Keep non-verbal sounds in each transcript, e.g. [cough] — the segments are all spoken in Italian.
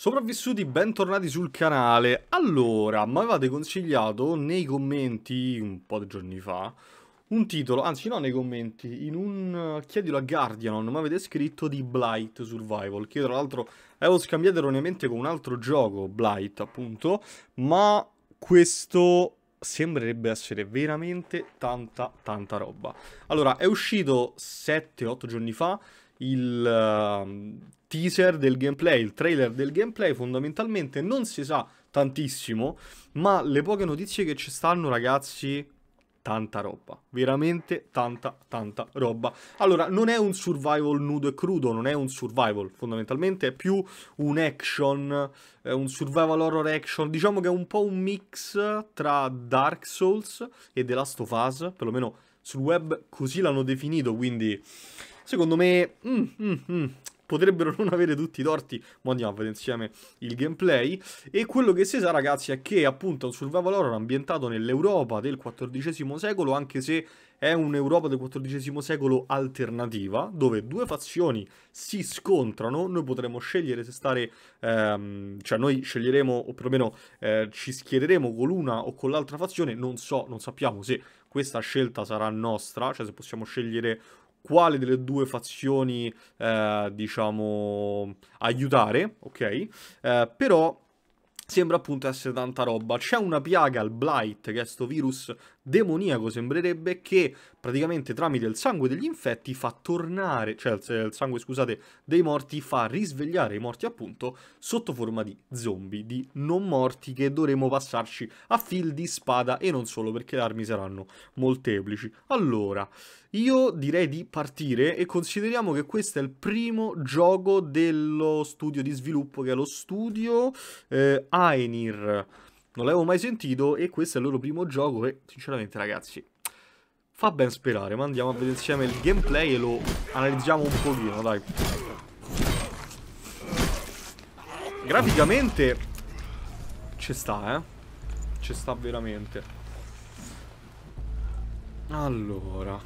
Sopravvissuti, bentornati sul canale. Allora, mi avevate consigliato nei commenti un po' di giorni fa un titolo, anzi no nei commenti, in un eh, chiedilo a Guardianon, mi avete scritto di Blight Survival, che tra l'altro avevo scambiato erroneamente con un altro gioco, Blight appunto, ma questo sembrerebbe essere veramente tanta tanta roba. Allora, è uscito 7-8 giorni fa il uh, teaser del gameplay, il trailer del gameplay fondamentalmente non si sa tantissimo, ma le poche notizie che ci stanno ragazzi tanta roba, veramente tanta tanta roba. Allora, non è un survival nudo e crudo, non è un survival, fondamentalmente è più un action, è eh, un survival horror action, diciamo che è un po' un mix tra Dark Souls e The Last of Us, perlomeno sul web così l'hanno definito, quindi Secondo me... Mm, mm, mm potrebbero [laughs] non avere tutti i torti, ma andiamo a vedere insieme il gameplay. E quello che si sa ragazzi è che appunto un survival horror ambientato nell'Europa del XIV secolo, anche se è un'Europa del XIV secolo alternativa, dove due fazioni si scontrano, noi potremo scegliere se stare, ehm, cioè noi sceglieremo, o perlomeno eh, ci schiereremo con l'una o con l'altra fazione, non so, non sappiamo se questa scelta sarà nostra, cioè se possiamo scegliere quale delle due fazioni, eh, diciamo, aiutare, ok? Eh, però sembra appunto essere tanta roba. C'è una piaga, il Blight, che è questo virus demoniaco sembrerebbe che praticamente tramite il sangue degli infetti fa tornare, cioè il sangue scusate dei morti fa risvegliare i morti appunto sotto forma di zombie, di non morti che dovremo passarci a fil di spada e non solo perché le armi saranno molteplici. Allora, io direi di partire e consideriamo che questo è il primo gioco dello studio di sviluppo che è lo studio eh, Aenir non l'avevo mai sentito e questo è il loro primo gioco e sinceramente ragazzi fa ben sperare, ma andiamo a vedere insieme il gameplay e lo analizziamo un pochino, dai. Graficamente ci sta, eh. Ci sta veramente. Allora.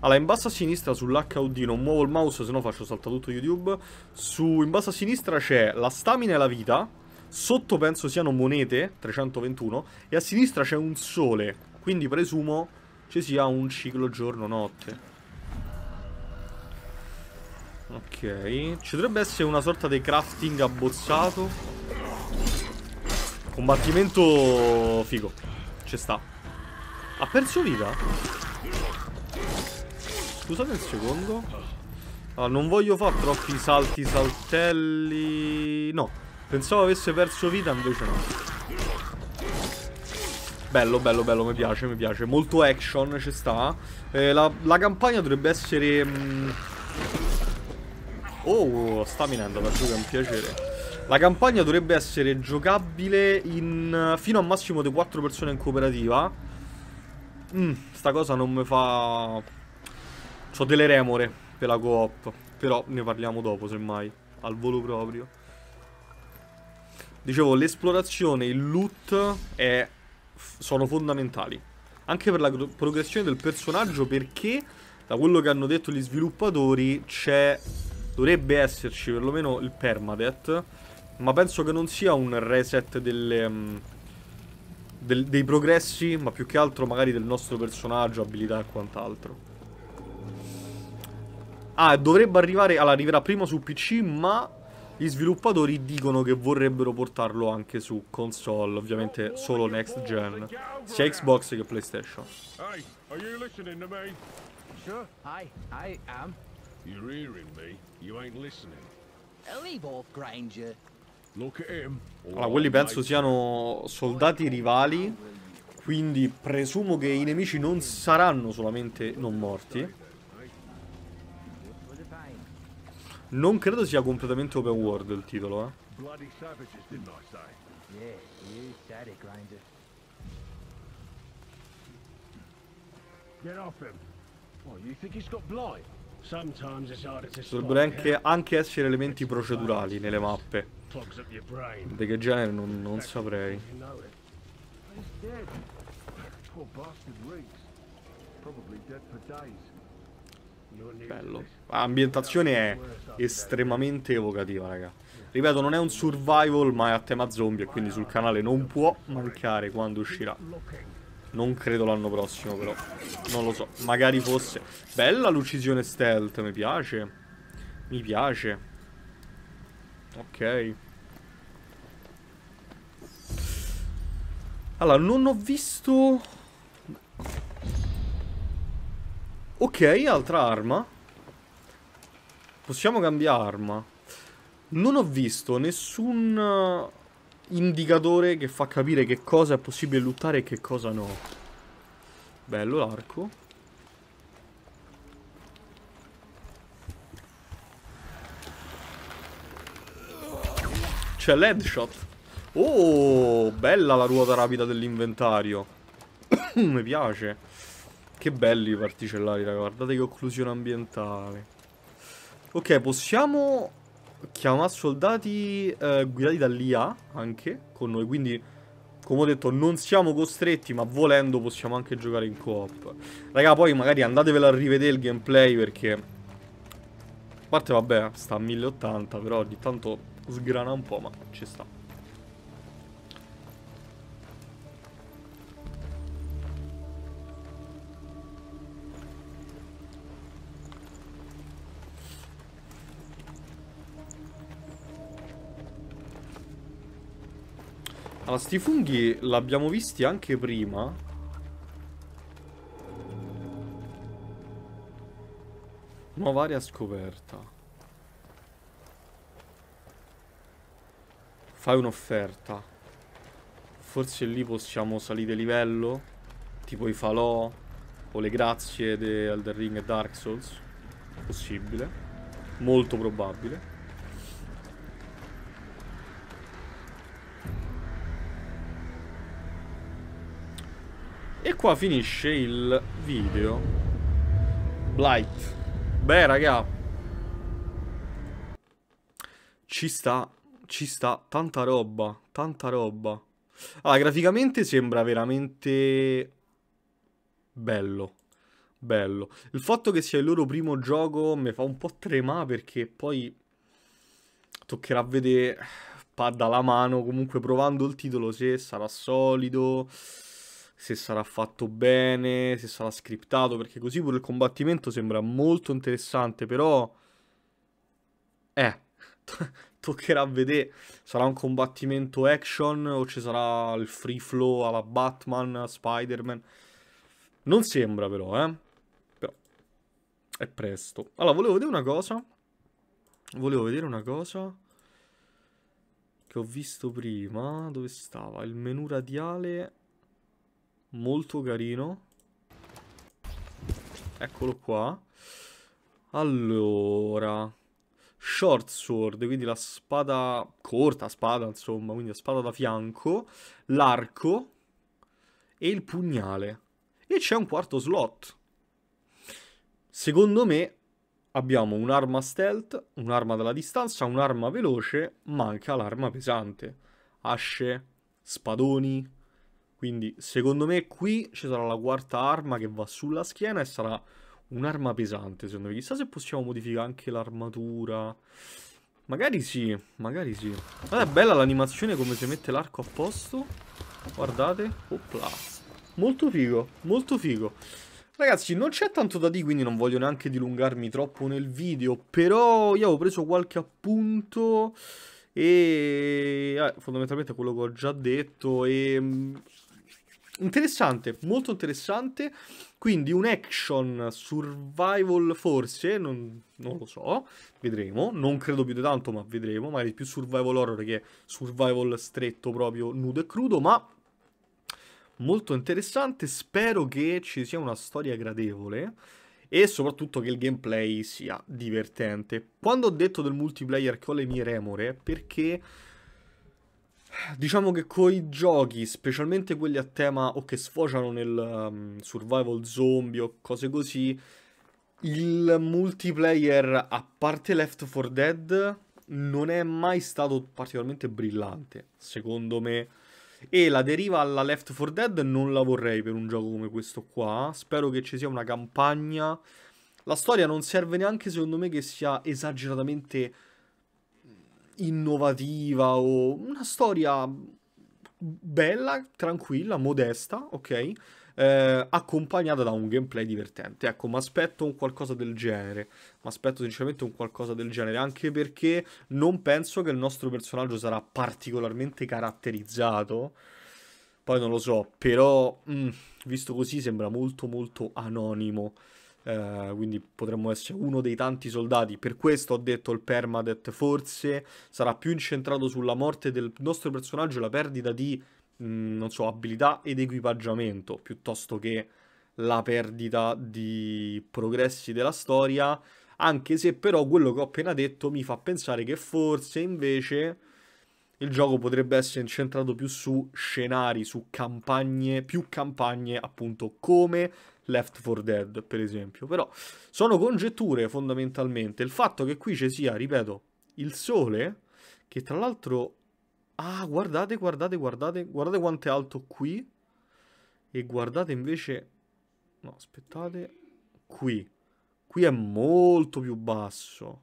Allora, in basso a sinistra sull'HUD non muovo il mouse, se no faccio salta tutto YouTube. Su, in basso a sinistra c'è la stamina e la vita. Sotto penso siano monete, 321, e a sinistra c'è un sole, quindi presumo ci sia un ciclo giorno-notte. Ok, ci dovrebbe essere una sorta di crafting abbozzato. Combattimento figo, ci sta. Ha perso vita? Scusate un secondo. Allora, non voglio fare troppi salti saltelli. No, Pensavo avesse perso vita, invece no. Bello, bello, bello, mi piace, mi piace. Molto action ci sta. Eh, la, la, campagna dovrebbe essere... Mh... Mm, oh, sta minendo, andata giù, è un piacere. La campagna dovrebbe essere giocabile in, fino a massimo di 4 persone in cooperativa. Mm, sta cosa non mi fa... Ho delle remore per la coop, però ne parliamo dopo semmai, al volo proprio. Dicevo, l'esplorazione, il loot è... sono fondamentali. Anche per la progressione del personaggio perché, da quello che hanno detto gli sviluppatori, c'è... Dovrebbe esserci perlomeno il permadeath, ma penso che non sia un reset delle, um, del, dei progressi, ma più che altro magari del nostro personaggio, abilità e quant'altro. Ah, dovrebbe arrivare... Allora, arriverà prima su PC, ma gli sviluppatori dicono che vorrebbero portarlo anche su console, ovviamente solo next gen, sia Xbox che PlayStation. Hey, are you listening to me? Sure, I, I am. You're hearing me, you ain't listening. Leave off, Granger. Look at him. Allora, quelli penso siano soldati rivali, quindi presumo che i nemici non saranno solamente non morti. Non credo sia completamente open world il titolo, eh. Dovrebbero anche, anche, essere elementi procedurali nelle mappe. Di che genere non, non saprei. Probably dead for days. Bello. L'ambientazione è estremamente evocativa, raga. Ripeto, non è un survival, ma è a tema zombie, e quindi sul canale non può mancare quando uscirà. Non credo l'anno prossimo, però. Non lo so. Magari fosse... Bella l'uccisione stealth, mi piace. Mi piace. Ok. Allora, non ho visto... Ok, altra arma. Possiamo cambiare arma. Non ho visto nessun eh, indicatore che fa capire che cosa è possibile lottare e che cosa no. Bello l'arco. C'è l'headshot. Oh, bella la ruota rapida dell'inventario. [coughs] Mi piace che belli i particellari, raga. Guardate che occlusione ambientale. Ok, possiamo chiamare soldati eh, guidati dall'IA anche con noi. Quindi, come ho detto, non siamo costretti, ma volendo possiamo anche giocare in coop. Raga, poi magari andatevelo a rivedere il gameplay perché... A parte, vabbè, sta a 1080, però ogni tanto sgrana un po', ma ci sta. Allora, sti funghi l'abbiamo visti anche prima. Nuova area scoperta. Fai un'offerta. Forse lì possiamo salire livello. Tipo i falò. O le grazie di Elder Ring e Dark Souls. Possibile. Molto probabile. E qua finisce il video. Blight. Beh, raga. Ci sta, ci sta tanta roba, tanta roba. Allora, ah, graficamente sembra veramente bello. Bello. Il fatto che sia il loro primo gioco mi fa un po' tremare perché poi toccherà vedere [sighs] pad alla mano, comunque provando il titolo se sarà solido se sarà fatto bene, se sarà scriptato, perché così pure il combattimento sembra molto interessante, però... Eh, to- [laughs] toccherà vedere, sarà un combattimento action o ci sarà il free flow alla Batman, Spider-Man. Non sembra però, eh. Però è presto. Allora, volevo vedere una cosa. Volevo vedere una cosa che ho visto prima. Dove stava? Il menu radiale molto carino. Eccolo qua. Allora, short sword, quindi la spada corta, spada insomma, quindi la spada da fianco, l'arco e il pugnale. E c'è un quarto slot. Secondo me abbiamo un'arma stealth, un'arma dalla distanza, un'arma veloce, manca l'arma pesante. Asce, spadoni, quindi secondo me qui ci sarà la quarta arma che va sulla schiena e sarà un'arma pesante secondo me. Chissà se possiamo modificare anche l'armatura. Magari sì, magari sì. Guarda, è bella l'animazione come si mette l'arco a posto. Guardate. Opla. Molto figo, molto figo. Ragazzi, non c'è tanto da dire, quindi non voglio neanche dilungarmi troppo nel video, però io avevo preso qualche appunto e eh, fondamentalmente quello che ho già detto e mm, Interessante, molto interessante. Quindi un action survival forse, non, non, lo so, vedremo. Non credo più di tanto, ma vedremo. Magari più survival horror che survival stretto proprio nudo e crudo, ma molto interessante. Spero che ci sia una storia gradevole e soprattutto che il gameplay sia divertente. Quando ho detto del multiplayer che ho le mie remore, perché Diciamo che coi giochi, specialmente quelli a tema o che sfociano nel um, survival zombie o cose così, il multiplayer, a parte Left 4 Dead, non è mai stato particolarmente brillante, secondo me. E la deriva alla Left 4 Dead non la vorrei per un gioco come questo qua. Spero che ci sia una campagna. La storia non serve neanche, secondo me, che sia esageratamente innovativa o una storia bella, tranquilla, modesta, ok? Eh, accompagnata da un gameplay divertente. Ecco, mi aspetto un qualcosa del genere. Mi aspetto sinceramente un qualcosa del genere, anche perché non penso che il nostro personaggio sarà particolarmente caratterizzato. Poi non lo so, però mh, mm, visto così sembra molto molto anonimo. Eh, quindi potremmo essere uno dei tanti soldati. Per questo ho detto il permadeath forse sarà più incentrato sulla morte del nostro personaggio la perdita di, mh, mm, non so, abilità ed equipaggiamento, piuttosto che la perdita di progressi della storia, anche se però quello che ho appena detto mi fa pensare che forse invece il gioco potrebbe essere incentrato più su scenari, su campagne, più campagne appunto come Left 4 Dead, per esempio. Però sono congetture fondamentalmente. Il fatto che qui ci sia, ripeto, il sole, che tra l'altro... Ah, guardate, guardate, guardate, guardate quanto è alto qui. E guardate invece... No, aspettate. Qui. Qui è molto più basso.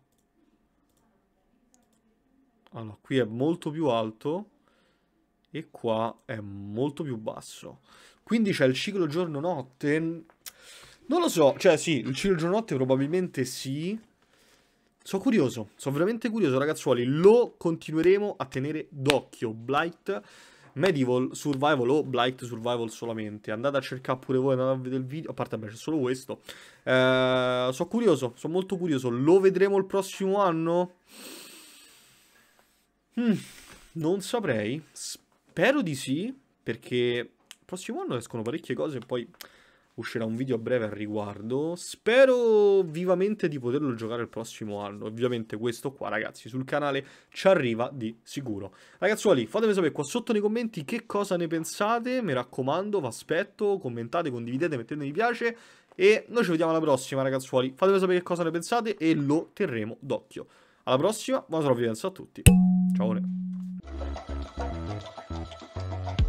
Allora, qui è molto più alto e qua è molto più basso. Quindi c'è il ciclo giorno-notte. Non lo so, cioè sì, il ciclo giorno-notte probabilmente sì. Sono curioso, sono veramente curioso ragazzuoli, lo continueremo a tenere d'occhio. Blight Medieval Survival o Blight Survival solamente. Andate a cercare pure voi, andate a vedere il video. A parte, beh, c'è solo questo. Eh, sono curioso, sono molto curioso. Lo vedremo il prossimo anno? Mm, non saprei. Spero Spero di sì, perché prossimo anno escono parecchie cose e poi uscirà un video a breve al riguardo. Spero vivamente di poterlo giocare il prossimo anno. Ovviamente questo qua, ragazzi, sul canale ci arriva di sicuro. Ragazzuoli, fatemi sapere qua sotto nei commenti che cosa ne pensate. Mi raccomando, vi aspetto. Commentate, condividete, mettete mi piace. E noi ci vediamo alla prossima, ragazzuoli. Fatemi sapere che cosa ne pensate e lo terremo d'occhio. Alla prossima, buona sopravvivenza a tutti. Ciao. Thank you.